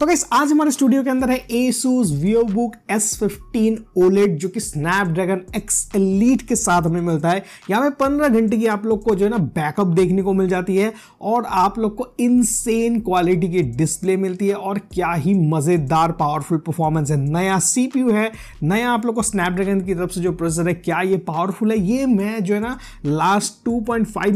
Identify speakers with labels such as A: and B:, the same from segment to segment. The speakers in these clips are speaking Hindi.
A: तो गाइस आज हमारे स्टूडियो के अंदर है Asus VivoBook S15 OLED जो कि Snapdragon X Elite के साथ हमें मिलता है यहाँ पे 15 घंटे की आप लोग को जो है ना बैकअप देखने को मिल जाती है और आप लोग को इनसेन क्वालिटी की डिस्प्ले मिलती है और क्या ही मज़ेदार पावरफुल परफॉर्मेंस है नया CPU है नया आप लोग को Snapdragon की तरफ से जो प्रोसेसर है क्या ये पावरफुल है ये मैं जो है ना लास्ट टू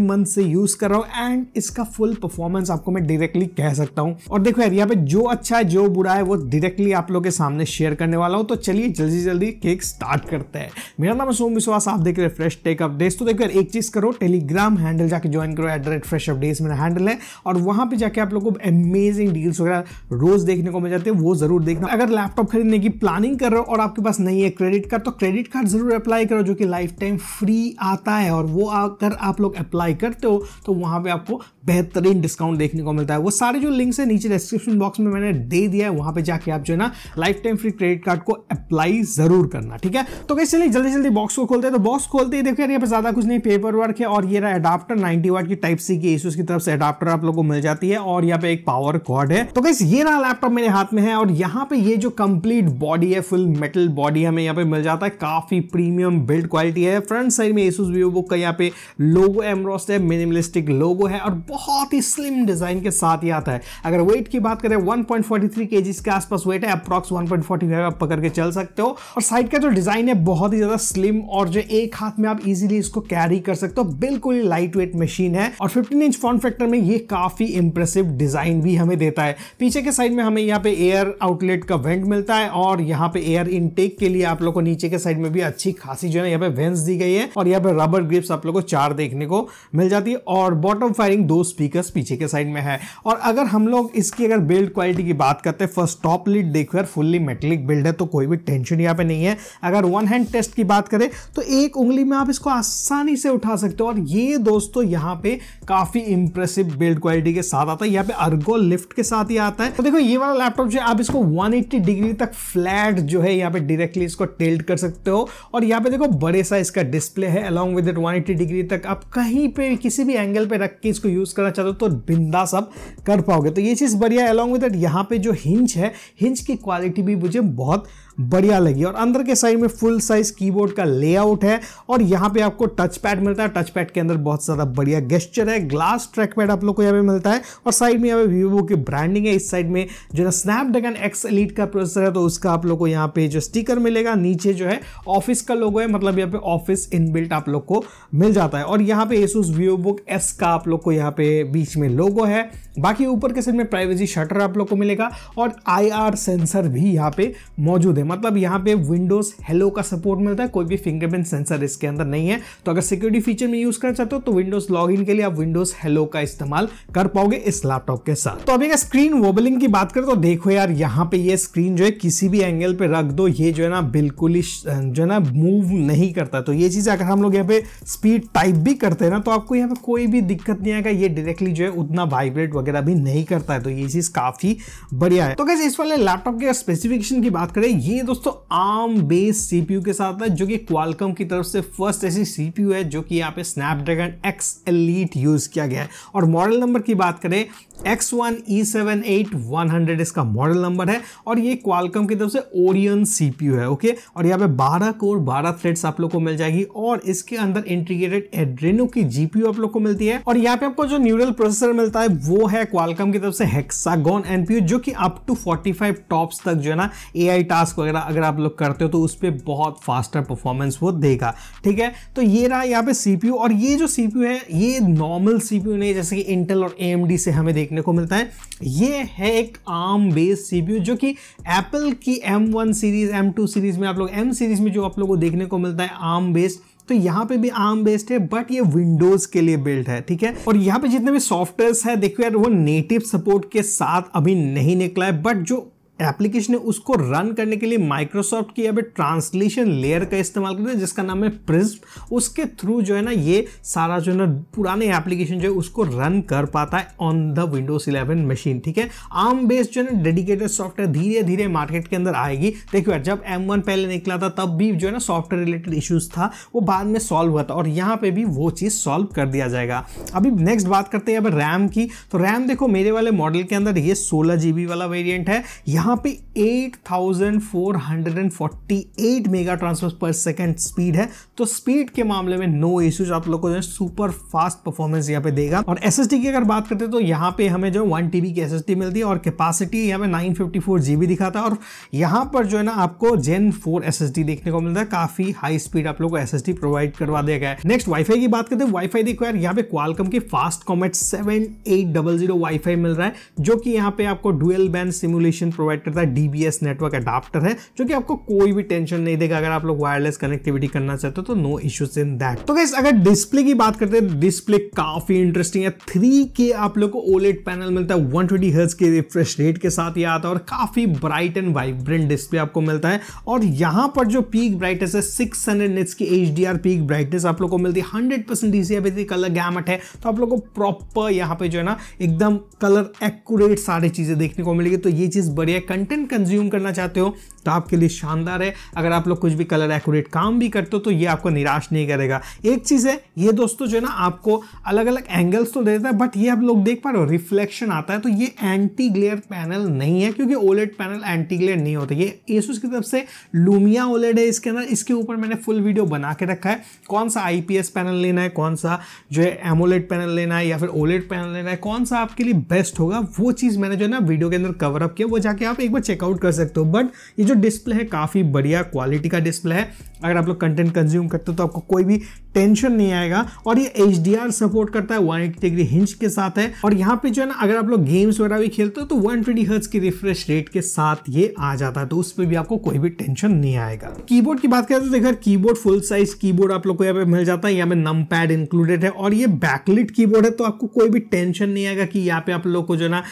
A: मंथ से यूज़ कर रहा हूँ एंड इसका फुल परफॉर्मेंस आपको मैं डायरेक्टली कह सकता हूँ और देखो यार यहाँ पे जो अच्छा अच्छा है जो बुरा है वो डायरेक्टली आप लोग के सामने शेयर करने वाला हूँ तो चलिए जल्दी जल्दी केक स्टार्ट करते हैं मेरा नाम सोम विश्वास आप देख रहे हैं फ्रेश टेक अपडेट्स तो देखकर एक चीज़ करो टेलीग्राम हैंडल जाके ज्वाइन करो at the rate fresh updates मेरा हैंडल है और वहाँ पर जाके आप लोग को अमेजिंग डील्स वगैरह रोज़ देखने को मिल जाते हैं वो ज़रूर देखना अगर लैपटॉप खरीदने की प्लानिंग कर रहे हो और आपके पास नहीं है क्रेडिट कार्ड तो क्रेडिट कार्ड ज़रूर अप्लाई करो जो कि लाइफ टाइम फ्री आता है और वो अगर आप लोग अप्लाई करते हो तो वहाँ पर आपको बेहतरीन डिस्काउंट देखने को मिलता है वो सारे जो लिंक्स है नीचे डिस्क्रिप्शन बॉक्स में मैंने दे दिया है वहां पे जाके आप जो है ना life time free credit card को अप्लाई जरूर करना ठीक है तो कैसे चलिए जल्दी जल्दी बॉक्स को खोलते हैं तो बॉक्स खोलते ही देखो यार यहाँ पर ज्यादा कुछ नहीं पेपर वर्क है और ये रहा अडाप्टर नाइनटी वाट की टाइप सी की इशूज की तरफ से अडाप्टर आप लोग को मिल जाती है और यहाँ पे एक पावर कॉर्ड है तो कैसे ये ना लैपटॉप मेरे हाथ में है और यहाँ पे ये जो कंप्लीट बॉडी है फुल मेटल बॉडी हमें यहाँ पे मिल जाता है काफी प्रीमियम बिल्ड क्वालिटी है फ्रंट साइड में एसूस वीवो बुक का यहाँ पे लोगो एमरोस्ट है मिनिमलिस्टिक लोगो है और बहुत ही स्लिम डिजाइन के साथ ही आता है अगर वेट की बात करें वन पॉइंट 143 केजीस के आसपास वेट है अप्रॉक्स 1.45 आप पकड़ के चल सकते हो और साइड का जो डिजाइन है बहुत ही ज्यादा स्लिम और जो एक हाथ में आप इजीली इसको कैरी कर सकते हो बिल्कुल ही लाइट वेट मशीन है और 15 इंच फॉर्म फैक्टर में ये काफी इंप्रेसिव डिजाइन भी हमें देता है पीछे के साइड में हमें यहाँ पे एयर आउटलेट का वेंट मिलता है और यहाँ पे एयर इनटेक के लिए आप लोग को नीचे के साइड में भी अच्छी खासी जो है यहाँ पे वेंस दी गई है और यहाँ पे रबर ग्रिप्स आप लोग को चार देखने को मिल जाती है और बॉटम फायरिंग दो स्पीकर पीछे के साइड में है और अगर हम लोग इसकी अगर बिल्ड क्वालिटी की बात करते हैं फर्स्ट टॉप लीड देखो यार फुल्ली मेटलिक बिल्ड है तो कोई भी टेंशन यहाँ पे नहीं है अगर वन हैंड टेस्ट की बात करें तो एक उंगली में आप इसको आसानी से उठा सकते हो और ये दोस्तों यहाँ पे काफ़ी इंप्रेसिव बिल्ड क्वालिटी के साथ आता है यहाँ पे अर्गो लिफ्ट के साथ ही आता है तो देखो ये वाला लैपटॉप जो है आप इसको वन डिग्री तक फ्लैट जो है यहाँ पे डायरेक्टली इसको टेल्ट कर सकते हो और यहाँ पे देखो बड़े साइज का डिस्प्ले है along with one eighty degree तक आप कहीं पे किसी भी एंगल पे रख के इसको यूज़ करना चाहते हो तो बिंदा सब कर पाओगे तो ये चीज़ बढ़िया अलॉन्ग विद यहाँ पे जो हिंज है हिंज की क्वालिटी भी मुझे बहुत बढ़िया लगी और अंदर के साइड में फुल साइज कीबोर्ड का लेआउट है और यहाँ पे आपको टच पैड मिलता है टच पैड के अंदर बहुत ज़्यादा बढ़िया गेस्चर है ग्लास ट्रैक पैड आप लोग को यहाँ पे मिलता है और साइड में यहाँ पे वीवो की ब्रांडिंग है इस साइड में जो है स्नैपड्रैगन एक्स एलिट का प्रोसेसर है तो उसका आप लोग को यहाँ पे जो स्टीकर मिलेगा नीचे जो है ऑफिस का लोगो है मतलब यहाँ पे ऑफिस इन आप लोग को मिल जाता है और यहाँ पे एसूस वीवो बुक एस का आप लोग को यहाँ पे बीच में लोगो है बाकी ऊपर के साइड में प्राइवेसी शटर आप लोग को मिलेगा और आई सेंसर भी यहाँ पे मौजूद है है मतलब यहाँ पे विंडोज हेलो का सपोर्ट मिलता है कोई भी फिंगरप्रिंट सेंसर इसके अंदर नहीं है तो अगर सिक्योरिटी फीचर में यूज करना चाहते हो तो विंडोज लॉग के लिए आप विंडोज हेलो का इस्तेमाल कर पाओगे इस लैपटॉप के साथ तो अभी स्क्रीन वोबलिंग की बात करें तो देखो यार यहाँ पे ये स्क्रीन जो है किसी भी एंगल पे रख दो ये जो है ना बिल्कुल ही जो है ना मूव नहीं करता तो ये चीज अगर हम लोग यहाँ पे स्पीड टाइप भी करते हैं ना तो आपको यहाँ पे कोई भी दिक्कत नहीं आएगा ये डायरेक्टली जो है उतना वाइब्रेट वगैरह भी नहीं करता है तो ये चीज काफी बढ़िया है तो कैसे इस वाले लैपटॉप के स्पेसिफिकेशन की बात करें ये दोस्तों आम बेस सीपीयू के साथ है जो कि क्वालकम की तरफ से फर्स्ट ऐसी सीपीयू है जो कि यहाँ पे स्नैपड्रैगन एक्स एलिट यूज़ किया गया है और मॉडल नंबर की बात करें X one E seven eight one hundred इसका मॉडल नंबर है और ये क्वालकम की तरफ से ओरियन सीपीयू है ओके और यहाँ पे 12 कोर 12 थ्रेड्स आप लोग को मिल जाएगी और इसके अंदर इंटीग्रेटेड एड्रेनो की जीपीयू आप लोग को मिलती है और यहाँ पे आपको जो न्यूरल प्रोसेसर मिलता है वो है क्वालकम की तरफ से हेक्सागोन एनपीयू जो कि अप टू फाइव टॉप्स तक जो है ना आई टास्क वगैरह अगर आप लोग करते हो तो उस पर बहुत फास्टर परफॉर्मेंस वो देगा ठीक है तो ये रहा यहाँ पे सीपीयू और ये जो सीपीयू है ये नॉर्मल सीपीयू नहीं जैसे कि इंटेल और डी से हमें देख देखने को मिलता है ये है एक आम बेस सीपीयू जो कि एप्पल की M1 सीरीज़ M2 सीरीज़ में आप लोग एम सीरीज़ में जो आप लोग को देखने को मिलता है आम बेस तो यहाँ पे भी आम बेस्ड है बट ये विंडोज के लिए बिल्ड है ठीक है और यहाँ पे जितने भी सॉफ्टवेयर है देखो यार वो नेटिव सपोर्ट के साथ अभी नहीं निकला है बट जो एप्लीकेशन है उसको रन करने के लिए माइक्रोसॉफ्ट की अभी ट्रांसलेशन लेयर का इस्तेमाल करते हैं जिसका नाम है प्रिज्म उसके थ्रू जो है ना ये सारा जो है ना पुराने एप्लीकेशन जो है उसको रन कर पाता है ऑन द विंडोज 11 मशीन ठीक है आम बेस्ड जो है ना डेडिकेटेड सॉफ्टवेयर धीरे धीरे मार्केट के अंदर आएगी देखो जब एम पहले निकला था तब भी जो है ना सॉफ्टवेयर रिलेटेड इशूज़ था वो बाद में सॉल्व हुआ था और यहाँ पर भी वो चीज़ सॉल्व कर दिया जाएगा अभी नेक्स्ट बात करते हैं अब रैम की तो रैम देखो मेरे वाले मॉडल के अंदर ये सोलह वाला वेरियंट है यहाँ यहाँ पे 8448 mega transfer per second speed है तो स्पीड के मामले में नो no इश्यूज आप लोग को जो है सुपर फास्ट परफॉर्मेंस यहाँ पे देगा और एस की अगर बात करते हैं तो यहाँ पे हमें जो वन टी की एस मिलती है और कैपेसिटी यहाँ पे नाइन फिफ्टी दिखाता है और यहाँ पर जो है ना आपको जेन फोर एस देखने को मिलता है काफी हाई स्पीड आप लोग को एस प्रोवाइड करवा दिया गया है नेक्स्ट वाईफाई की बात करते हैं वाईफाई देखो यार यहाँ पे क्वालकम की fast connect seven eight wifi मिल रहा है जो कि यहाँ पे आपको dual band simulation provide provide करता है डीबीएस नेटवर्क अडाप्टर है जो कि आपको कोई भी टेंशन नहीं देगा अगर आप लोग वायरलेस कनेक्टिविटी करना चाहते हो तो नो इश्यूज इन दैट तो गैस अगर डिस्प्ले की बात करते हैं डिस्प्ले काफी इंटरेस्टिंग है थ्री के आप लोग को ओलेट पैनल मिलता है वन ट्वेंटी हर्ज के रिफ्रेश रेट के साथ ये आता है और काफी ब्राइट एंड वाइब्रेंट डिस्प्ले आपको मिलता है और यहाँ पर जो पीक ब्राइटनेस है सिक्स हंड्रेड निट्स की H D R peak brightness आप लोग को मिलती है hundred percent D C colour gamut है तो आप लोग को प्रॉपर यहाँ पे जो है ना एकदम कलर एक्यूरेट सारी चीजें देखने को मिलेगी तो ये चीज बढ़िया कंटेंट कंज्यूम करना चाहते हो तो आपके लिए शानदार है अगर आप लोग कुछ भी कलर एक्यूरेट काम भी करते हो तो ये आपको निराश नहीं करेगा एक चीज़ है ये दोस्तों जो है ना आपको अलग अलग एंगल्स तो देता है बट ये आप लोग देख पा रहे हो रिफ्लेक्शन आता है तो ये एंटी ग्लेयर पैनल नहीं है क्योंकि ओलेट पैनल एंटी ग्लेयर नहीं होता ये एसूस की तरफ से लूमिया ओलेट है इसके अंदर इसके ऊपर मैंने फुल वीडियो बना के रखा है कौन सा आई पैनल लेना है कौन सा जो है एमोलेट पैनल लेना है या फिर ओलेट पैनल लेना है कौन सा आपके लिए बेस्ट होगा वो चीज़ मैंने जो है ना वीडियो के अंदर कवरअप किया वो जाके आप एक बार चेकआउट कर सकते हो बट ये जो डिस्प्ले है काफ़ी बढ़िया क्वालिटी का डिस्प्ले है अगर आप लोग कंटेंट कंज्यूम करते हो तो आपको कोई भी टेंशन नहीं आएगा और ये एच सपोर्ट करता है वन डिग्री हिंच के साथ है और यहाँ पे जो है ना अगर आप लोग गेम्स वगैरह भी खेलते हो तो वन ट्वेंटी हर्ट्स की रिफ्रेश रेट के साथ ये आ जाता है तो उस पर भी आपको कोई भी टेंशन नहीं आएगा कीबोर्ड की बात करें तो की कीबोर्ड फुल साइज कीबोर्ड आप लोग को यहाँ पे मिल जाता है यहाँ पे नम पैड इंक्लूडेड है और ये बैकलिट कीबोर्ड है तो आपको कोई भी टेंशन नहीं आएगा कि यहाँ पे आप लोग को जो है ना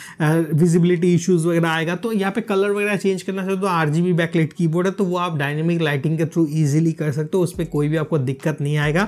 A: विजिबिलिटी इशूज वगैरह आएगा तो यहाँ पे कलर वगैरह चेंज करना चाहते हो तो आर जी बैकलिट कीबोर्ड है तो वो आप डायनेमिक लाइटिंग के थ्रू ईजिली कर सकते हो उस पर कोई भी आपको दिक्कत नहीं आएगा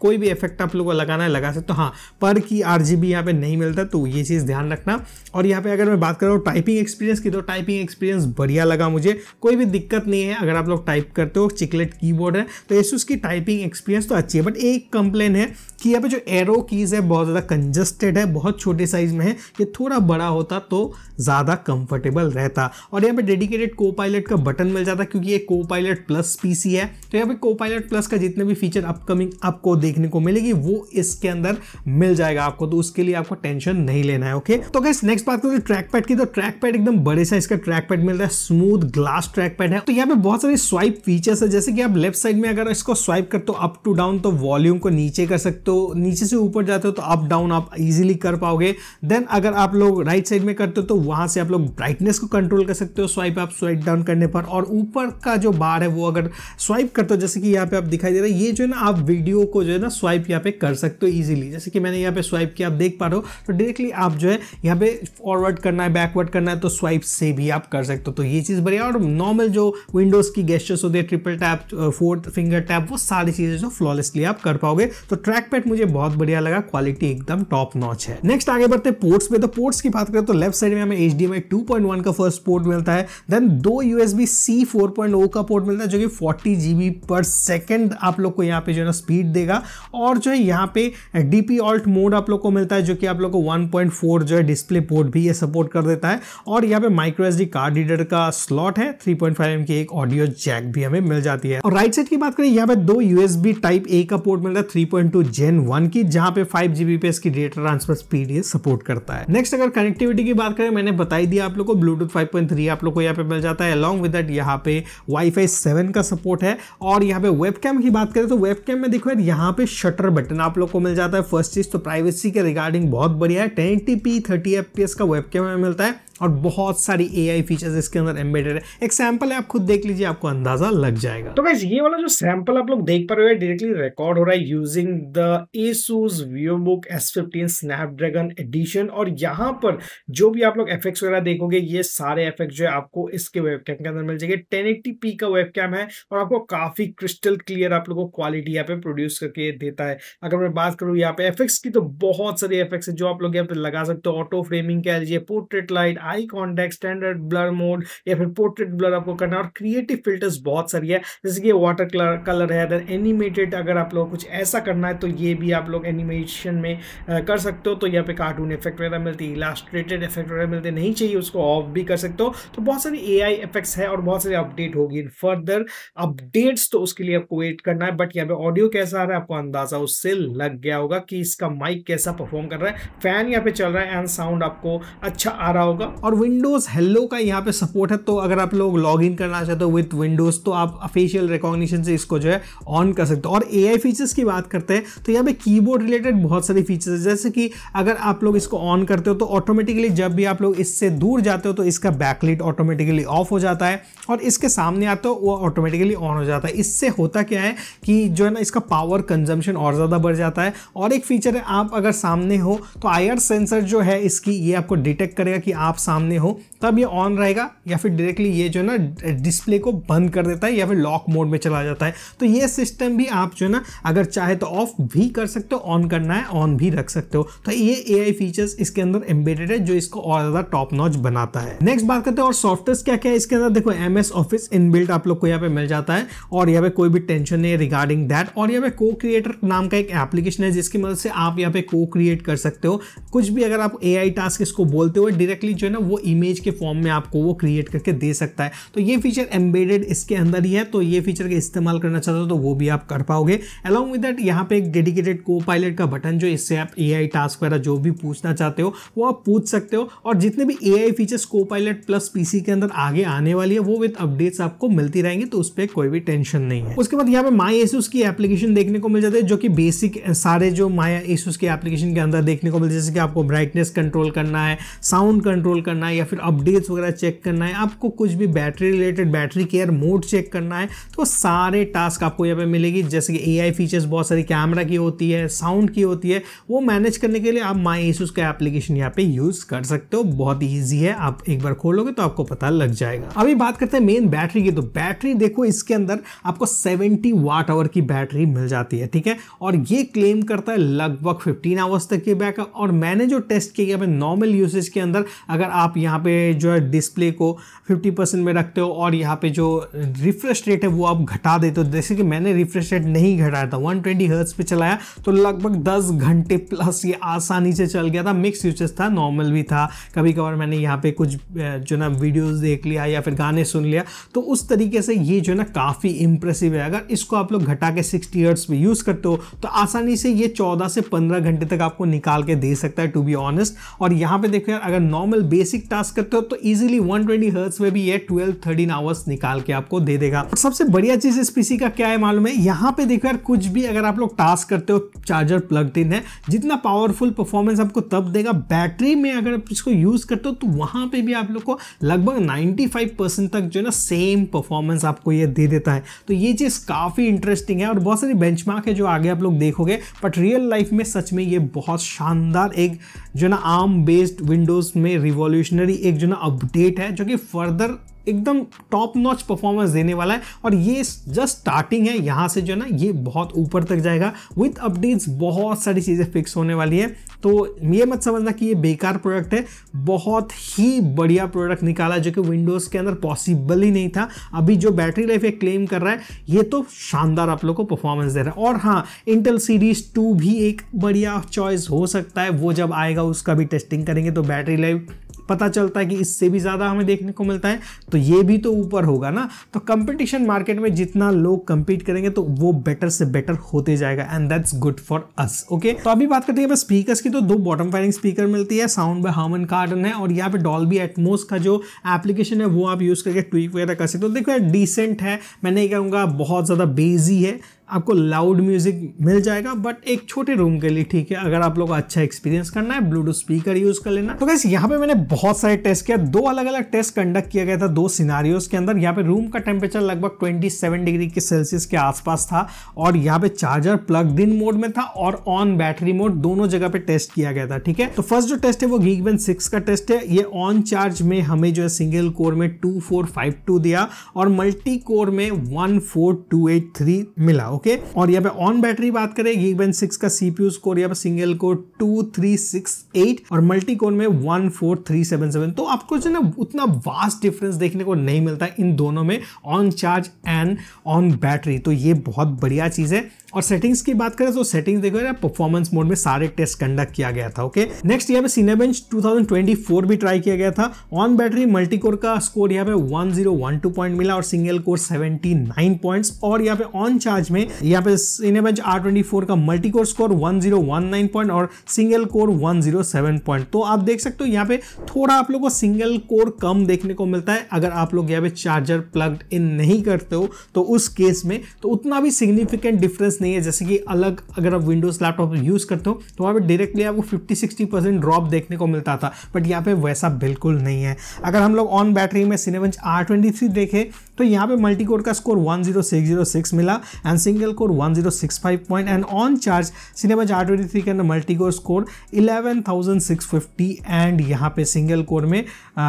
A: कोई भी इफेक्ट आप लोगों को लगाना है लगा सकते हो हाँ पर की आर जी बी यहाँ पर नहीं मिलता तो ये चीज़ ध्यान रखना और यहाँ पे अगर मैं बात कर रहा हूँ टाइपिंग एक्सपीरियंस की तो टाइपिंग एक्सपीरियंस बढ़िया लगा मुझे कोई भी दिक्कत नहीं है अगर आप लोग टाइप करते हो चिकलेट बोर्ड है तो ऐसे उसकी टाइपिंग एक्सपीरियंस तो अच्छी है बट एक कंप्लेन है कि यहाँ पे जो एरो कीज़ है बहुत ज़्यादा कंजस्टेड है बहुत छोटे साइज में है ये थोड़ा बड़ा होता तो ज़्यादा कंफर्टेबल रहता और यहाँ पे डेडिकेटेड को पायलट का बटन मिल जाता क्योंकि ये को पायलट प्लस सी है तो यहाँ पे को पायलट प्लस का जितने भी फीचर अपकमिंग आपको देखने को मिलेगी वो इसके अंदर मिल जाएगा आपको तो उसके लिए आपको टेंशन नहीं लेना है ओके तो गैस नेक्स्ट बात करते ट्रैक पैड की तो ट्रैक पैड एकदम बड़े सा इसका ट्रैक पैड मिल रहा है स्मूथ ग्लास ट्रैक पैड है तो यहाँ पे बहुत सारे स्वाइप फीचर्स है जैसे कि आप लेफ्ट साइड में अगर इसको स्वाइप करते हो अप टू डाउन तो वॉल्यूम को नीचे कर सकते हो नीचे से ऊपर जाते हो तो अप डाउन आप इजिली कर पाओगे देन अगर आप लोग राइट साइड में करते हो तो वहां से आप लोग ब्राइटनेस को कंट्रोल कर सकते हो स्वाइप आप स्वाइप डाउन करने पर और ऊपर का जो बार है वो अगर स्वाइप करते हो जैसे कि यहाँ पे आप दिखाई दे रहा है ये जो है ना आप वीडियो को जो है ना स्वाइप यहाँ पे कर सकते हो इजीली जैसे कि मैंने यहाँ पे स्वाइप किया आप देख पा रहे हो तो डायरेक्टली आप जो है यहाँ पे फॉरवर्ड करना है बैकवर्ड करना है तो स्वाइप से भी आप कर सकते हो तो ये चीज़ बढ़िया और नॉर्मल जो विंडोज़ की गेस्टर्स होते हैं triple tap fourth finger tap वो सारी चीज़ें जो फ्लॉलेसली आप कर पाओगे तो ट्रैक पैड मुझे बहुत बढ़िया लगा क्वालिटी एकदम टॉप नॉच है नेक्स्ट आगे बढ़ते हैं पोर्ट्स में तो पोर्ट्स की बात करें तो लेफ्ट साइड में हमें एच डी का फर्स्ट पोर्ट मिलता है देन दो यू एस बी सी का पोर्ट मिलता है जो कि फोर्टी जी पर सेकेंड आप लोग को यहाँ पे जो है ना स्पीड देगा और जो है यहाँ पे डी पी ऑल्ट मोड आप लोग को मिलता है जो कि आप लोग को 1.4 जो है डिस्प्ले पोर्ट भी ये सपोर्ट कर देता है और यहाँ पे माइक्रो एस कार्ड रीडर का स्लॉट है 3.5 पॉइंट की एक ऑडियो जैक भी हमें मिल जाती है और राइट साइड की बात करें यहाँ पे दो यूएसबी टाइप ए का पोर्ट मिलता है three point two gen one की जहाँ पे फाइव जीबी पे इसकी डेटा ट्रांसफर स्पीड ये सपोर्ट करता है नेक्स्ट अगर कनेक्टिविटी की बात करें मैंने बताई दिया आप लोग को ब्लूटूथ फाइव पॉइंट थ्री आप लोग को यहाँ पे मिल जाता है अलॉन्ग विद यहाँ पे वाईफाई सेवन का सपोर्ट है और यहाँ पे वेबकैम की बात करें तो वेबकैम में देखो यार यहाँ पे शटर बटन आप लोग को मिल जाता है फर्स्ट चीज़ तो प्राइवेसी के रिगार्डिंग बहुत बढ़िया है ten T P thirty F P S का वेब कैमरा मिलता है और बहुत सारी ए आई फीचर इसके अंदर एम्बेडेड है एक सैंपल है आप खुद देख लीजिए आपको अंदाजा लग जाएगा तो गाइज ये वाला जो सैंपल आप लोग देख पा रहे हो डायरेक्टली रिकॉर्ड हो रहा है using the Asus Vivobook S fifteen Snapdragon edition और यहाँ पर जो भी आप लोग एफेक्ट वगैरह देखोगे ये सारे एफेक्ट जो है आपको इसके वेब कैम के अंदर मिल जाएंगे टेन पी का वेब कैम है और आपको काफी क्रिस्टल क्लियर आप लोगों को क्वालिटी यहाँ पे प्रोड्यूस करके देता है अगर मैं बात करूँ यहाँ पे एफेक्ट्स की तो बहुत सारे एफेक्ट्स है जो आप लोग यहाँ पे लगा सकते हो ऑटो फ्रेमिंग कह लीजिए portrait light eye contact standard blur mode या फिर पोर्ट्रेट ब्लर आपको करना और क्रिएटिव फिल्टर्स बहुत सारी है जैसे कि वाटर कलर कलर है देन एनिमेटेड अगर आप लोग कुछ ऐसा करना है तो ये भी आप लोग एनिमेशन में कर सकते हो तो यहाँ पे कार्टून इफेक्ट वगैरह मिलती है इलास्ट्रेटेड इफेक्ट वगैरह मिलते नहीं चाहिए उसको ऑफ भी कर सकते हो तो बहुत सारी ए आई इफेक्ट्स है और बहुत सारी अपडेट होगी फर्दर अपडेट्स तो उसके लिए आपको वेट करना है बट यहाँ पे ऑडियो कैसा आ रहा है आपको अंदाजा उससे लग गया होगा कि इसका माइक कैसा परफॉर्म कर रहा है फैन यहाँ पे चल रहा है एंड साउंड आपको अच्छा आ रहा होगा और विंडोज़ हेलो का यहाँ पे सपोर्ट है तो अगर आप लोग लॉग इन करना चाहते हो विथ विंडोज़ तो आप अफिशियल रिकॉग्निशन से इसको जो है ऑन कर सकते हो और ए फीचर्स की बात करते हैं तो यहाँ पे कीबोर्ड रिलेटेड बहुत सारी फीचर्स है जैसे कि अगर आप लोग इसको ऑन करते हो तो ऑटोमेटिकली जब भी आप लोग इससे दूर जाते हो तो इसका बैकलिट ऑटोमेटिकली ऑफ हो जाता है और इसके सामने आते हो वो ऑटोमेटिकली ऑन हो जाता है इससे होता क्या है कि जो है ना इसका पावर कंजम्पशन और ज़्यादा बढ़ जाता है और एक फीचर है आप अगर सामने हो तो आयर सेंसर जो है इसकी ये आपको डिटेक्ट करेगा कि आप सामने हो तब ये ऑन रहेगा या फिर डायरेक्टली ये जो है ना डिस्प्ले को बंद कर देता है या फिर लॉक मोड में चला जाता है तो ये सिस्टम भी आप जो है ना अगर चाहे तो ऑफ भी कर सकते हो ऑन करना है ऑन भी रख सकते हो तो ये ए फीचर्स इसके अंदर एम्बेडेड है जो इसको और ज़्यादा टॉप नॉच बनाता है नेक्स्ट बात करते हैं और सॉफ्टवेयर क्या क्या है इसके अंदर देखो एम ऑफिस इनबिल्ट आप लोग को यहाँ पे मिल जाता है और यहाँ पे कोई भी टेंशन नहीं है रिगार्डिंग दैट और यहाँ पे को क्रिएटर नाम का एक एप्लीकेशन है जिसकी मदद से आप यहाँ पे को क्रिएट कर सकते हो कुछ भी अगर आप ए आई टास्क इसको बोलते हो डायरेक्टली जो है ना वो इमेज के फॉर्म में आपको वो क्रिएट करके दे सकता है तो ये फीचर एम्बेडेड इसके अंदर ही है तो ये फीचर का इस्तेमाल करना चाहते हो तो वो भी आप कर पाओगे अलॉन्ग विद दैट यहाँ पे एक डेडिकेटेड को पायलट का बटन जो इससे आप ए टास्क वगैरह जो भी पूछना चाहते हो वो आप पूछ सकते हो और जितने भी A features Copilot plus P के अंदर आगे आने वाली है वो विद अपडेट्स आपको मिलती रहेंगी तो उस पर कोई भी टेंशन नहीं है उसके बाद यहाँ पे माई एसूस की एप्लीकेशन देखने को मिल जाती है जो कि बेसिक सारे जो माया एसूस के एप्लीकेशन के अंदर देखने को मिल जैसे कि आपको ब्राइटनेस कंट्रोल करना है साउंड कंट्रोल करना है या फिर अपडेट्स वगैरह चेक करना है आपको कुछ भी battery related battery care mode check करना है तो सारे टास्क आपको यहाँ पे मिलेगी जैसे कि ए फीचर्स बहुत सारी कैमरा की होती है साउंड की होती है वो मैनेज करने के लिए आप माई एसूस का एप्लीकेशन यहाँ पे यूज़ कर सकते हो बहुत ईजी है आप एक बार खोलोगे तो आपको पता लग जाएगा अभी बात करते हैं मेन बैटरी की तो बैटरी देखो इसके अंदर आपको सेवेंटी वाट आवर की बैटरी मिल जाती है ठीक है और ये क्लेम करता है लगभग फिफ्टीन आवर्स तक की बैकअप और मैंने जो टेस्ट किया नॉर्मल यूसेज के अंदर अगर आप यहाँ पे जो है डिस्प्ले को 50 परसेंट में रखते हो और यहाँ पे जो रिफ्रेश रेट है वो आप घटा देते हो जैसे कि मैंने रिफ्रेश रेट नहीं घटाया था 120 ट्वेंटी हर्ट्स पर चलाया तो लगभग 10 घंटे प्लस ये आसानी से चल गया था मिक्स यूचेस था नॉर्मल भी था कभी कभार मैंने यहाँ पे कुछ जो ना वीडियोज़ देख लिया या फिर गाने सुन लिया तो उस तरीके से ये जो ना काफ़ी इंप्रेसिव है अगर इसको आप लोग घटा के सिक्सटी हर्ट्स पर यूज़ करते हो तो आसानी से ये चौदह से पंद्रह घंटे तक आपको निकाल के दे सकता है टू बी ऑनेस्ट और यहाँ पे देखो यार अगर नॉर्मल बेसिक टास्क करते हो तो इजिली 120 ट्वेंटी हर्ट्स में भी ये 12 13 आवर्स निकाल के आपको दे देगा सबसे बढ़िया चीज इस पीसी का क्या है मालूम है यहाँ पे देखो यार कुछ भी अगर आप लोग टास्क करते हो चार्जर प्लग इन है जितना पावरफुल परफॉर्मेंस आपको तब देगा बैटरी में अगर आप इसको यूज करते हो तो वहां पर भी आप लोग को लगभग नाइन्टी तक जो है ना सेम परफॉर्मेंस आपको ये दे देता है तो ये चीज काफी इंटरेस्टिंग है और बहुत सारी बेंच है जो आगे आप लोग देखोगे बट रियल लाइफ में सच में ये बहुत शानदार एक जो ना आर्म बेस्ड विंडोज में रिवॉल्व रिवॉल्यूशनरी एक जो ना अपडेट है जो कि फर्दर एकदम टॉप नॉच परफॉर्मेंस देने वाला है और ये जस्ट स्टार्टिंग है यहाँ से जो है ना ये बहुत ऊपर तक जाएगा विथ अपडेट्स बहुत सारी चीज़ें फिक्स होने वाली है तो ये मत समझना कि ये बेकार प्रोडक्ट है बहुत ही बढ़िया प्रोडक्ट निकाला जो कि विंडोज़ के अंदर पॉसिबल ही नहीं था अभी जो बैटरी लाइफ ये क्लेम कर रहा है ये तो शानदार आप लोग को परफॉर्मेंस दे रहा है और हाँ इंटेल सीरीज टू भी एक बढ़िया चॉइस हो सकता है वो जब आएगा उसका भी टेस्टिंग करेंगे तो बैटरी लाइफ पता चलता है कि इससे भी ज़्यादा हमें देखने को मिलता है तो ये भी तो ऊपर होगा ना तो कंपटीशन मार्केट में जितना लोग कंपीट करेंगे तो वो बेटर से बेटर होते जाएगा and that's good for us okay तो अभी बात करते हैं स्पीकर्स की तो दो बॉटम फायरिंग स्पीकर मिलती है साउंड बाय हार्मन कार्डन है और यहाँ पे डॉल्बी एटमोस का जो एप्लीकेशन है वो आप यूज़ करके ट्वीट वगैरह कर सकते हो तो देखो यार डिसेंट है मैं नहीं कहूँगा बहुत ज़्यादा बेजी है आपको लाउड म्यूज़िक मिल जाएगा बट एक छोटे रूम के लिए ठीक है अगर आप लोग अच्छा एक्सपीरियंस करना है ब्लूटूथ स्पीकर यूज़ कर लेना तो बस यहाँ पे मैंने बहुत सारे टेस्ट किया दो अलग अलग टेस्ट कंडक्ट किया गया था दो सिनारियोज के अंदर यहाँ पे रूम का टेम्परेचर लगभग 27 डिग्री के सेल्सियस के आसपास था और यहाँ पे चार्जर प्लग इन मोड में था और ऑन बैटरी मोड दोनों जगह पे टेस्ट किया गया था ठीक है तो फर्स्ट जो टेस्ट है वो गीक बेन सिक्स का टेस्ट है ये ऑन चार्ज में हमें जो है सिंगल कोर में टू दिया और मल्टी कोर में वन मिला ओके और यहाँ पे ऑन बैटरी बात करें गीक सिक्स का सीपीयू स्कोर यहाँ पे single core two three six eight और मल्टी कोर में one four three seven seven तो आपको जो ना उतना वास्ट डिफरेंस देखने को नहीं मिलता इन दोनों में on charge and on battery तो ये बहुत बढ़िया चीज़ है और सेटिंग्स की बात करें तो सेटिंग्स देखो यार परफॉर्मेंस मोड में सारे टेस्ट कंडक्ट किया गया था ओके नेक्स्ट यहाँ पे सीनेबेंच 2024 भी ट्राई किया गया था ऑन बैटरी मल्टी कोर का स्कोर यहाँ पे 1012 पॉइंट मिला और सिंगल कोर 79 पॉइंट्स और यहाँ पे ऑन चार्ज में यहाँ पे सीनेबेंच आर का मल्टी कोर स्कोर 1019 पॉइंट और सिंगल कोर 107 पॉइंट तो आप देख सकते हो यहाँ पे थोड़ा आप लोग को सिंगल कोर कम देखने को मिलता है अगर आप लोग यहाँ पे चार्जर प्लग इन नहीं करते हो तो उस केस में तो उतना भी सिग्निफिकेंट डिफरेंस नहीं है जैसे कि अलग अगर आप विंडोज़ लैपटॉप यूज़ करते हो तो वहाँ पर डायरेक्टली आपको फिफ्टी सिक्सटी परसेंट ड्रॉप देखने को मिलता था बट यहाँ पर वैसा बिल्कुल नहीं है अगर हम लोग ऑन बैटरी में सिनेवंच आर ट्वेंटी थ्री देखें तो यहाँ पे मल्टी कोर का स्कोर 10606 मिला and single core 1065 point and on charge cinema R twenty three के अंदर मल्टी कोर स्कोर 11650 एंड यहाँ पे सिंगल कोर में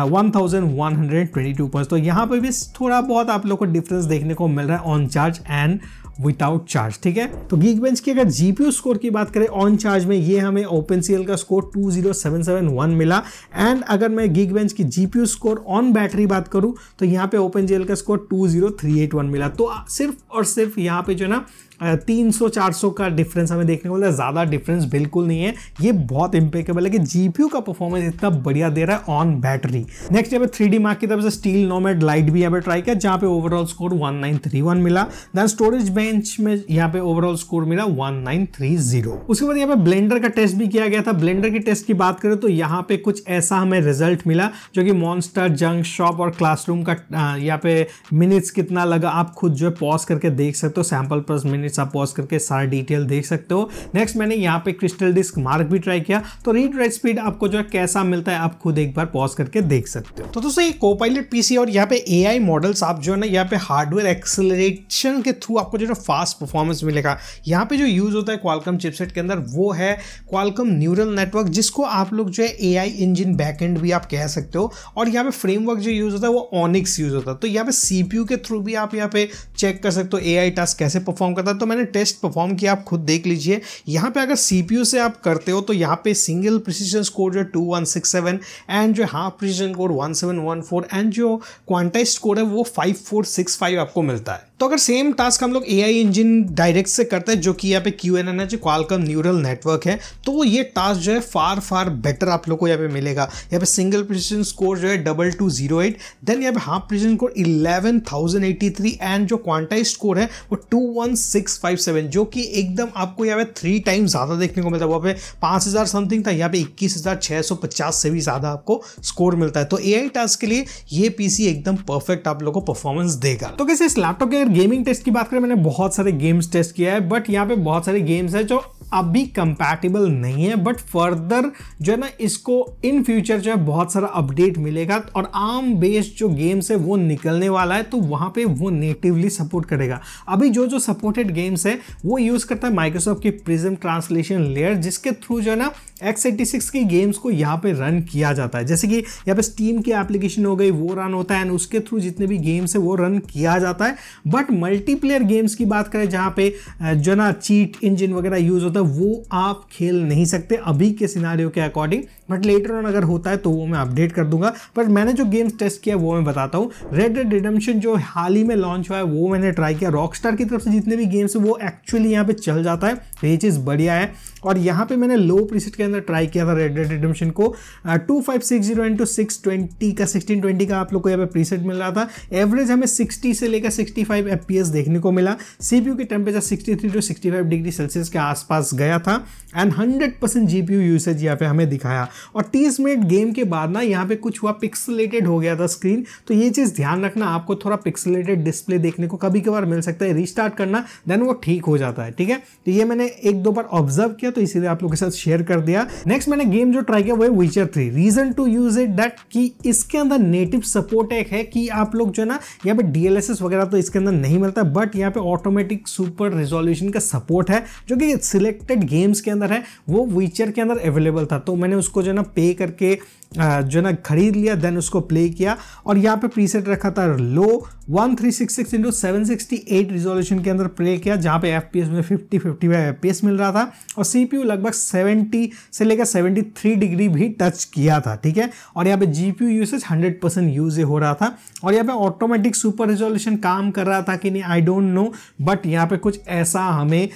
A: one thousand one hundred twenty two पर तो यहाँ पे भी थोड़ा बहुत आप लोग को डिफरेंस देखने को मिल रहा है on charge and without charge ठीक है तो गीक बेंच की अगर जीपीयू स्कोर की बात करें ऑन चार्ज में ये हमें ओपन एल का स्कोर 20771 मिला एंड अगर मैं गीक बेंच की जीपीयू स्कोर ऑन बैटरी बात करूं तो यहाँ पे ओपन सीएल का score two zero three eight one मिला तो सिर्फ और सिर्फ यहाँ पे जो है ना तीन सौ चार सौ का डिफरेंस हमें देखने को मिला ज़्यादा डिफरेंस बिल्कुल नहीं है ये बहुत इम्पेकेबल है कि जीपीयू का परफॉर्मेंस इतना बढ़िया दे रहा है ऑन बैटरी नेक्स्ट यहाँ पे थ्री डी मार्क की तरफ से स्टील नोमेड लाइट भी यहाँ पे ट्राई किया जहाँ पे overall score one nine one मिला देन स्टोरेज बेंच में यहाँ पे ओवरऑल स्कोर मिला वन नाइन थ्री जीरो उसके बाद यहाँ पे ब्लेंडर का टेस्ट भी किया गया था ब्लेंडर की टेस्ट की बात करें तो यहाँ पे कुछ ऐसा हमें रिजल्ट मिला जो कि मॉन्स्टर जंक शॉप और क्लासरूम का यहाँ पे मिनट्स कितना लगा आप खुद जो है पॉज करके देख सकते हो सैम्पल प्लस मिनट मिनट्स आप पॉज करके सारा डिटेल देख सकते हो नेक्स्ट मैंने यहाँ पे क्रिस्टल डिस्क मार्क भी ट्राई किया तो रीड राइट स्पीड आपको जो है कैसा मिलता है आप खुद एक बार पॉज करके देख सकते हो तो दोस्तों ये कोपाइलेट पायलट पीसी और यहाँ पे ए मॉडल्स आप जो है ना यहाँ पे हार्डवेयर एक्सलरेशन के थ्रू आपको जो है फास्ट परफॉर्मेंस मिलेगा यहाँ पे जो यूज होता है क्वालकम चिपसेट के अंदर वो है क्वालकम न्यूरल नेटवर्क जिसको आप लोग जो है ए इंजिन बैकेंड भी आप कह सकते हो और यहाँ पे फ्रेमवर्क जो यूज होता है वो ऑनिक्स यूज होता है तो यहाँ पे सीपीयू के थ्रू भी आप यहाँ पे चेक कर सकते हो ए टास्क कैसे परफॉर्म करता तो मैंने टेस्ट परफॉर्म किया आप खुद देख लीजिए यहाँ पे अगर सी से आप करते हो तो यहाँ पे सिंगल प्रिसीजन स्कोर जो two one six seven and जो half precision code one seven one four and जो क्वांटाइज स्कोर है वो फाइव फोर सिक्स फाइव आपको मिलता है तो अगर सेम टास्क हम लोग ए आई इंजिन डायरेक्ट से करते हैं जो कि यहाँ पे क्यू एन एन है जो क्वालकम न्यूरल नेटवर्क है तो ये टास्क जो है फार फार बेटर आप लोग को यहाँ पे मिलेगा यहाँ पे सिंगल प्रिसीजन स्कोर जो है double two zero eight then यहाँ पे half precision score eleven thousand eighty three and जो क्वांटाइज स्कोर है वो two one six five seven जो कि एकदम आपको यहाँ पे थ्री टाइम ज़्यादा देखने को मिलता है वहाँ पे पाँच हज़ार समथिंग था यहाँ पे इक्कीस हज़ार छः सौ पचास से भी ज़्यादा आपको स्कोर मिलता है तो ए आई टास्क के लिए ये पी सी एकदम परफेक्ट आप लोग को परफॉर्मेंस देगा तो कैसे इस लैपटॉप के अगर गेमिंग टेस्ट की बात करें मैंने बहुत सारे गेम्स टेस्ट किया है बट यहाँ पे बहुत सारे गेम्स है जो अभी कंपैटिबल नहीं है बट फर्दर जो है ना इसको इन फ्यूचर जो है बहुत सारा अपडेट मिलेगा और आम बेस्ड जो गेम्स है वो निकलने वाला है तो वहाँ पे वो नेटिवली सपोर्ट करेगा अभी जो जो सपोर्टेड गेम्स है वो यूज़ करता है माइक्रोसॉफ्ट की प्रिजम ट्रांसलेशन लेयर जिसके थ्रू जो है ना एक्स एटी सिक्स की गेम्स को यहाँ पे रन किया जाता है जैसे कि यहाँ पे स्टीम की एप्लीकेशन हो गई वो रन होता है एंड उसके थ्रू जितने भी गेम्स है वो रन किया जाता है बट मल्टीप्लेयर गेम्स की बात करें जहाँ पे जो है ना चीट इंजन वगैरह यूज़ होता होता मतलब है वो आप खेल नहीं सकते अभी के सिनारियों के अकॉर्डिंग बट लेटर ऑन अगर होता है तो वो मैं अपडेट कर दूंगा बट मैंने जो गेम्स टेस्ट किया वो मैं बताता हूँ रेड रिडम्पशन जो हाल ही में लॉन्च हुआ है वो मैंने ट्राई किया रॉकस्टार की तरफ से जितने भी गेम्स वो एक्चुअली यहाँ पे चल जाता है ये चीज़ बढ़िया है और यहाँ पे मैंने लो प्रीसेट के अंदर ट्राई किया था रेडेड डेड को two five six zero into six twenty का सिक्सटीन ट्वेंटी का आप लोग को यहाँ पे प्रीसेट मिल रहा था एवरेज हमें सिक्सटी से लेकर sixty five F P S देखने को मिला सी पी यू की temperature sixty three to sixty five degree Celsius के आसपास गया था and hundred percent G P U usage यहाँ पे हमें दिखाया और तीस मिनट गेम के बाद ना यहाँ पे कुछ हुआ पिक्सलेटेड हो गया था स्क्रीन तो ये चीज़ ध्यान रखना आपको थोड़ा पिक्सलेटेड डिस्प्ले देखने को कभी कभार मिल सकता है रिस्टार्ट करना देन वो ठीक हो जाता है ठीक है तो ये मैंने एक दो बार ऑब्जर्व किया किया तो इसीलिए आप लोग के साथ शेयर कर दिया नेक्स्ट मैंने गेम जो ट्राई किया वो है Witcher three reason to use it that कि इसके अंदर नेटिव सपोर्ट एक है कि आप लोग जो है ना यहाँ पे डीएलएसएस वगैरह तो इसके अंदर नहीं मिलता बट यहाँ पे ऑटोमेटिक सुपर रिजोल्यूशन का सपोर्ट है जो कि सिलेक्टेड गेम्स के अंदर है वो विचर के अंदर अवेलेबल था तो मैंने उसको जो है ना पे करके जो ना खरीद लिया देन उसको प्ले किया और यहाँ पे प्रीसेट रखा था low 1366 three six six into seven sixty eight resolution के अंदर प्ले किया जहाँ पे एफ पी एस में fifty fifty five F P S मिल रहा था और सी पी यू लगभग सेवेंटी से लेकर सेवेंटी थ्री डिग्री भी टच किया था ठीक है और यहाँ पे G P U usage hundred percent use हो रहा था और यहाँ पे ऑटोमेटिक सुपर रिजोल्यूशन काम कर रहा था कि नहीं आई डोंट नो बट यहाँ पे कुछ ऐसा हमें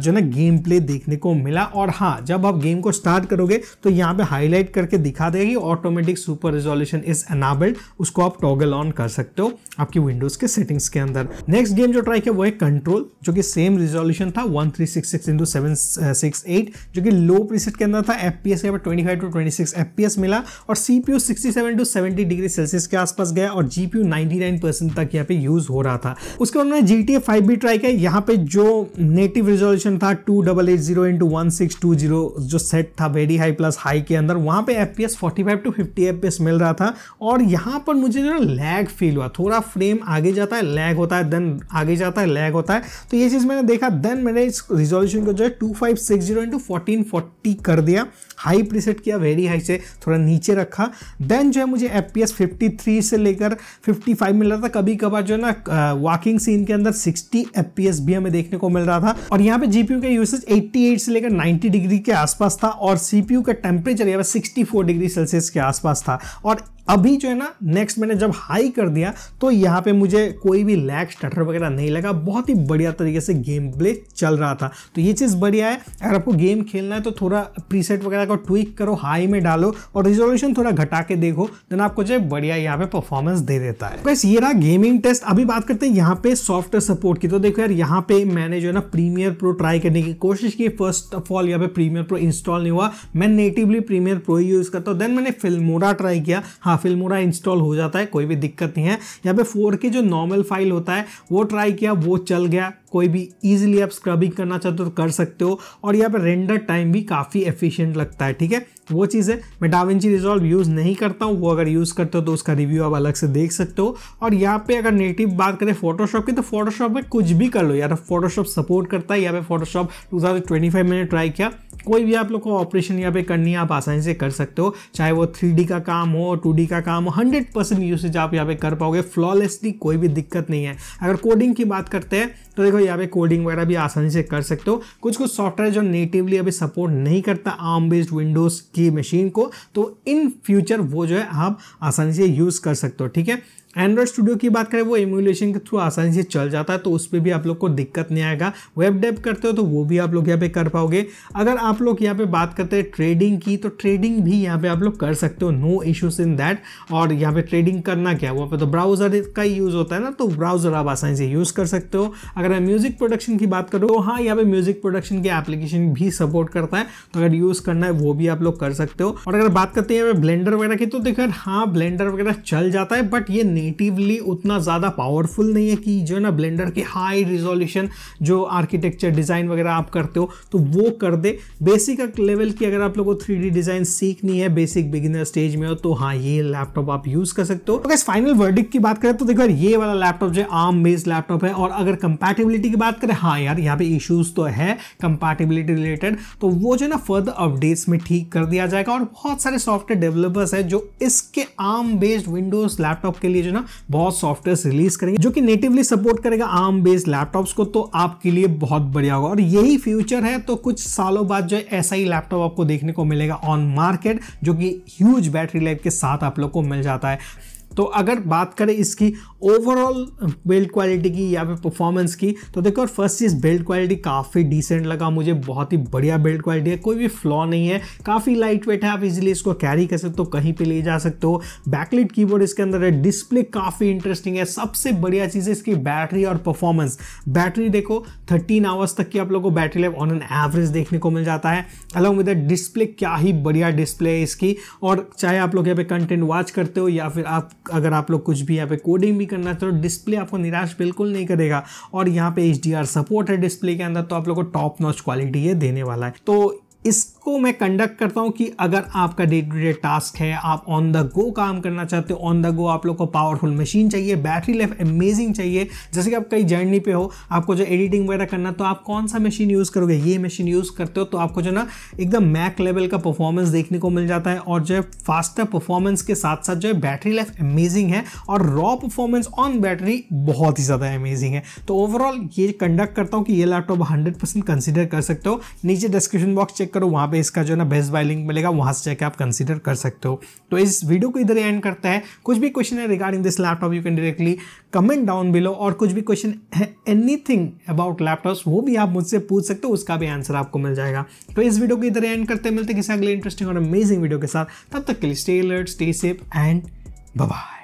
A: जो ना गेम प्ले देखने को मिला और हाँ जब आप गेम को स्टार्ट करोगे तो यहाँ पे हाईलाइट करके दिखा देगा ही automatic super resolution is enabled उसको आप टॉगल ऑन कर सकते हो आपकी विंडोज के सेटिंग्स के अंदर नेक्स्ट गेम जो ट्राई किया वो है कंट्रोल जो कि सेम रिजोल्यूशन था one three six six into seven six eight जो कि लो प्रीसेट के अंदर था एफ पी एस के twenty five to twenty six F P S मिला और C P U sixty seven to seventy degree Celsius के आसपास गया और G P U ninety nine percent तक यहाँ पे यूज हो रहा था उसके बाद जी टी ए फाइव भी ट्राई किया यहाँ पे जो नेटिव रिजोल्यूशन था two double eight zero into one six two zero जो सेट था वेरी हाई प्लस हाई के अंदर वहाँ पे F P S forty 45 to 50 F पे मिल रहा था और यहाँ पर मुझे जो लैग फील हुआ थोड़ा फ्रेम आगे जाता है लैग होता है देन आगे जाता है लैग होता है तो ये चीज़ मैंने देखा देन मैंने इस रिजोल्यूशन को जो है two five six zero into fourteen forty कर दिया हाई प्रीसेट किया वेरी हाई से थोड़ा नीचे रखा देन जो है मुझे F P S fifty three से लेकर फिफ्टी फाइव मिल रहा था कभी कभार जो है ना वॉकिंग सीन के अंदर सिक्सटी एफ पी एस भी हमें देखने को मिल रहा था और यहाँ पे जीपीयू का यूसेज एट्टी एट से लेकर नाइन्टी डिग्री के आसपास था और सीपीयू का टेम्परेचर यहाँ पर सिक्सटी फोर डिग्री सेल्सियस के आसपास था और अभी जो है ना नेक्स्ट मैंने जब हाई कर दिया तो यहाँ पे मुझे कोई भी लैग स्टटर वगैरह नहीं लगा बहुत ही बढ़िया तरीके से गेम प्ले चल रहा था तो ये चीज़ बढ़िया है अगर आपको गेम खेलना है तो थोड़ा प्रीसेट वगैरह को ट्विक करो हाई में डालो और रिजोल्यूशन थोड़ा घटा के देखो देन आपको जो है बढ़िया यहाँ पे परफॉर्मेंस दे देता है बस ये रहा गेमिंग टेस्ट अभी बात करते हैं यहाँ पे सॉफ्टवेयर सपोर्ट की तो देखो यार यहाँ पे मैंने जो है ना प्रीमियर प्रो ट्राई करने की कोशिश की फर्स्ट ऑफ ऑल यहाँ पे प्रीमियर प्रो इंस्टॉल नहीं हुआ मैं नेटिवली प्रीमियर प्रो यूज़ करता हूँ देन मैंने फिल्मोरा ट्राई किया हाँ फिल्मोरा इंस्टॉल हो जाता है कोई भी दिक्कत नहीं है यहाँ पे फोर जो नॉर्मल फाइल होता है वो ट्राई किया वो चल गया कोई भी इजीली आप स्क्रबिंग करना चाहते हो तो कर सकते हो और यहाँ पर रेंडर टाइम भी काफ़ी एफिशिएंट लगता है ठीक है वो चीज़ है मैं डाविंची रिजॉल्व यूज़ नहीं करता हूँ वो अगर यूज़ करते हो तो उसका रिव्यू आप अलग से देख सकते हो और यहाँ पे अगर नेटिव बात करें फोटोशॉप की तो फोटोशॉप में कुछ भी कर लो यार फोटोशॉप सपोर्ट करता है यहाँ पे फोटोशॉप टू थाउजेंड मैंने ट्राई किया कोई भी आप लोग को ऑपरेशन यहाँ पे करनी है आप आसानी से कर सकते हो चाहे वो थ्री का काम हो टू का काम हो हंड्रेड परसेंट यूसेज आप यहाँ पे कर पाओगे फ्लॉलेसली कोई भी दिक्कत नहीं है अगर कोडिंग की बात करते हैं तो देखो यहाँ पे कोडिंग वगैरह भी आसानी से कर सकते हो कुछ कुछ सॉफ्टवेयर जो नेटिवली अभी सपोर्ट नहीं करता आर्म बेस्ड विंडोज़ की मशीन को तो इन फ्यूचर वो जो है आप आसानी से यूज़ कर सकते हो ठीक है एंड्रॉयड स्टूडियो की बात करें वो एमुलेशन के थ्रू आसानी से चल जाता है तो उस पर भी आप लोग को दिक्कत नहीं आएगा वेब डेप करते हो तो वो भी आप लोग यहाँ पे कर पाओगे अगर आप लोग यहाँ पे बात करते हैं ट्रेडिंग की तो ट्रेडिंग भी यहाँ पे आप लोग कर सकते हो नो इश्यूज इन दैट और यहाँ पे ट्रेडिंग करना क्या वहाँ पर तो ब्राउजर का यूज़ होता है ना तो ब्राउजर आप आसानी से यूज़ कर सकते हो अगर मैं म्यूज़िक प्रोडक्शन की बात करूँ तो हाँ यहाँ पे म्यूज़िक प्रोडक्शन के एप्लीकेशन भी सपोर्ट करता है तो अगर यूज़ करना है वो भी आप लोग कर सकते हो और अगर बात करते हैं यहाँ ब्लेंडर वगैरह की तो देखा हाँ ब्लेंडर वगैरह चल जाता है बट ये नेटिवली उतना ज़्यादा पावरफुल नहीं है कि जो है ना ब्लेंडर के हाई रिजोल्यूशन जो आर्किटेक्चर डिज़ाइन वगैरह आप करते हो तो वो कर दे बेसिक लेवल की अगर आप लोगों को थ्री डिज़ाइन सीखनी है बेसिक बिगिनर स्टेज में हो तो हाँ ये लैपटॉप आप यूज़ कर सकते हो तो कैसे फाइनल वर्डिक की बात करें तो देखो यार ये वाला लैपटॉप जो है आम बेस्ड लैपटॉप है और अगर कंपैटिबिलिटी की बात करें हाँ यार यहाँ पे इश्यूज तो है कंपैटिबिलिटी रिलेटेड तो वो जो है ना फर्दर अपडेट्स में ठीक कर दिया जाएगा और बहुत सारे सॉफ्टवेयर डेवलपर्स हैं जो इसके आम बेस्ड विंडोज लैपटॉप के लिए जो ना बहुत सॉफ्टवेयर रिलीज करेंगे जो कि नेटिवली सपोर्ट करेगा आर्म बेस्ड लैपटॉप्स को तो आपके लिए बहुत बढ़िया होगा और यही फ्यूचर है तो कुछ सालों बाद जो है ऐसा ही लैपटॉप आपको देखने को मिलेगा ऑन मार्केट जो कि ह्यूज बैटरी लाइफ के साथ आप लोग को मिल जाता है तो अगर बात करें इसकी ओवरऑल बिल्ड क्वालिटी की या फिर परफॉर्मेंस की तो देखो फर्स्ट चीज़ बिल्ड क्वालिटी काफ़ी डिसेंट लगा मुझे बहुत ही बढ़िया बिल्ड क्वालिटी है कोई भी फ्लॉ नहीं है काफ़ी लाइट वेट है आप इजीली इसको कैरी कर सकते हो कहीं पे ले जा सकते हो बैकलेट कीबोर्ड इसके अंदर है डिस्प्ले काफ़ी इंटरेस्टिंग है सबसे बढ़िया चीज़ है इसकी बैटरी और परफॉर्मेंस बैटरी देखो थर्टीन आवर्स तक की आप लोग को battery life on an average देखने को मिल जाता है अलॉन्ग विद डिस्प्ले क्या ही बढ़िया डिस्प्ले है इसकी और चाहे आप लोग यहाँ पे कंटेंट वॉच करते हो या फिर आप अगर आप लोग कुछ भी यहाँ पे कोडिंग भी करना चाहते हो डिस्प्ले आपको निराश बिल्कुल नहीं करेगा और यहाँ पे एच सपोर्ट है डिस्प्ले के अंदर तो आप लोग को टॉप नॉच क्वालिटी ये देने वाला है तो इस को मैं कंडक्ट करता हूँ कि अगर आपका डे टू डे टास्क है आप ऑन द गो काम करना चाहते हो ऑन द गो आप लोग को पावरफुल मशीन चाहिए बैटरी लाइफ अमेजिंग चाहिए जैसे कि आप कहीं जर्नी पे हो आपको जो एडिटिंग वगैरह करना तो आप कौन सा मशीन यूज़ करोगे ये मशीन यूज़ करते हो तो आपको जो ना एकदम मैक लेवल का परफॉर्मेंस देखने को मिल जाता है और जो है फास्टर परफॉर्मेंस के साथ साथ जो है बैटरी लाइफ अमेजिंग है और रॉ परफॉर्मेंस ऑन बैटरी बहुत ही ज़्यादा अमेजिंग है तो ओवरऑल ये कंडक्ट करता हूँ कि ये लैपटॉप हंड्रेड परसेंट कंसिडर कर सकते हो नीचे डिस्क्रिप्शन बॉक्स चेक करो वहाँ पर पे इसका जो ना बेस्ट बाई लिंक मिलेगा वहाँ से जाकर आप कंसिडर कर सकते हो तो इस वीडियो को इधर एंड करता है कुछ भी क्वेश्चन है regarding this laptop you can directly comment down below और कुछ भी क्वेश्चन है एनीथिंग अबाउट लैपटॉप्स वो भी आप मुझसे पूछ सकते हो उसका भी आंसर आपको मिल जाएगा तो इस वीडियो को इधर एंड करते हैं मिलते किसी अगले इंटरेस्टिंग और अमेजिंग वीडियो के साथ तब तक के लिए stay alert stay safe and bye